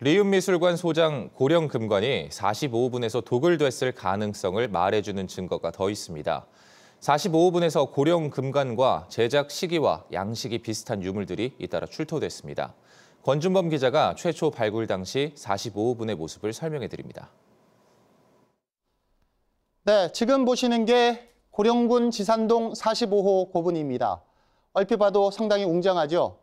리움미술관 소장 고령 금관이 45분에서 독을 됐을 가능성을 말해주는 증거가 더 있습니다. 45분에서 고령 금관과 제작 시기와 양식이 비슷한 유물들이 잇따라 출토됐습니다. 권준범 기자가 최초 발굴 당시 45분의 모습을 설명해 드립니다. 네, 지금 보시는 게 고령군 지산동 45호 고분입니다. 얼핏 봐도 상당히 웅장하죠.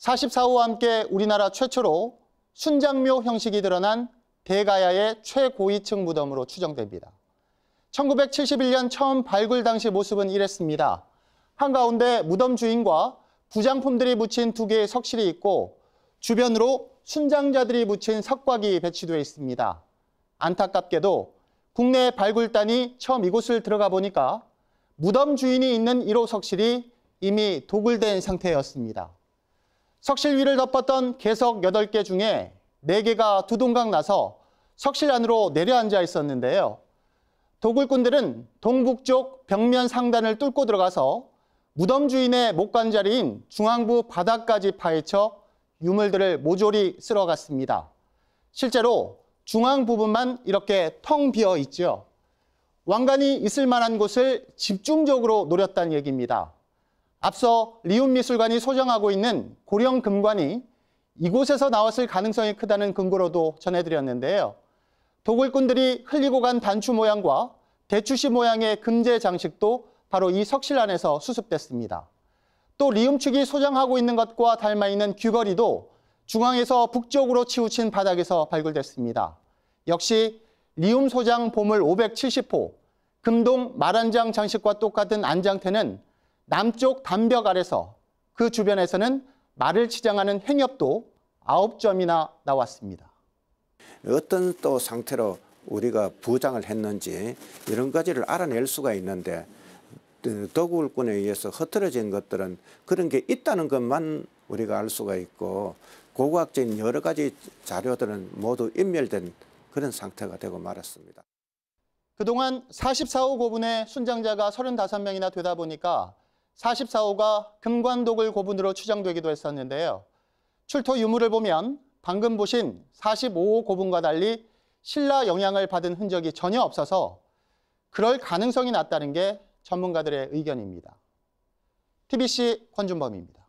44호와 함께 우리나라 최초로 순장묘 형식이 드러난 대가야의 최고위층 무덤으로 추정됩니다. 1971년 처음 발굴 당시 모습은 이랬습니다. 한가운데 무덤 주인과 부장품들이 묻힌 두 개의 석실이 있고 주변으로 순장자들이 묻힌 석곽이 배치되어 있습니다. 안타깝게도 국내 발굴단이 처음 이곳을 들어가 보니까 무덤 주인이 있는 1호 석실이 이미 도굴된 상태였습니다. 석실 위를 덮었던 개석 8개 중에 4개가 두동강 나서 석실 안으로 내려앉아 있었는데요. 도굴꾼들은 동북쪽 벽면 상단을 뚫고 들어가서 무덤 주인의 목관 자리인 중앙부 바닥까지 파헤쳐 유물들을 모조리 쓸어갔습니다. 실제로 중앙 부분만 이렇게 텅 비어 있죠. 왕관이 있을 만한 곳을 집중적으로 노렸다는 얘기입니다. 앞서 리움미술관이 소장하고 있는 고령금관이 이곳에서 나왔을 가능성이 크다는 근거로도 전해드렸는데요. 도굴꾼들이 흘리고 간 단추 모양과 대추시 모양의 금제 장식도 바로 이 석실 안에서 수습됐습니다. 또 리움 측이 소장하고 있는 것과 닮아 있는 귀걸이도 중앙에서 북쪽으로 치우친 바닥에서 발굴됐습니다. 역시 리움 소장 보물 570호, 금동 말안장 장식과 똑같은 안장태는 남쪽 담벽 아래서 그 주변에서는 말을 치장하는 행엽도 아홉 점이나 나왔습니다. 어떤 또 상태로 우리가 부장을 했는지 이런 가지를 알아낼 수가 있는데 더구울에 어, 의해서 흐트러진 것들은 그런 게 있다는 것만 우리가 알 수가 있고 고고학적인 여러 가지 자료들은 모두 인멸된 그런 상태가 되고 말았습니다. 그동안 44호 고분의 순장자가 35명이나 되다 보니까 44호가 금관독을 고분으로 추정되기도 했었는데요. 출토 유물을 보면 방금 보신 45호 고분과 달리 신라 영향을 받은 흔적이 전혀 없어서 그럴 가능성이 낮다는 게 전문가들의 의견입니다. TBC 권준범입니다.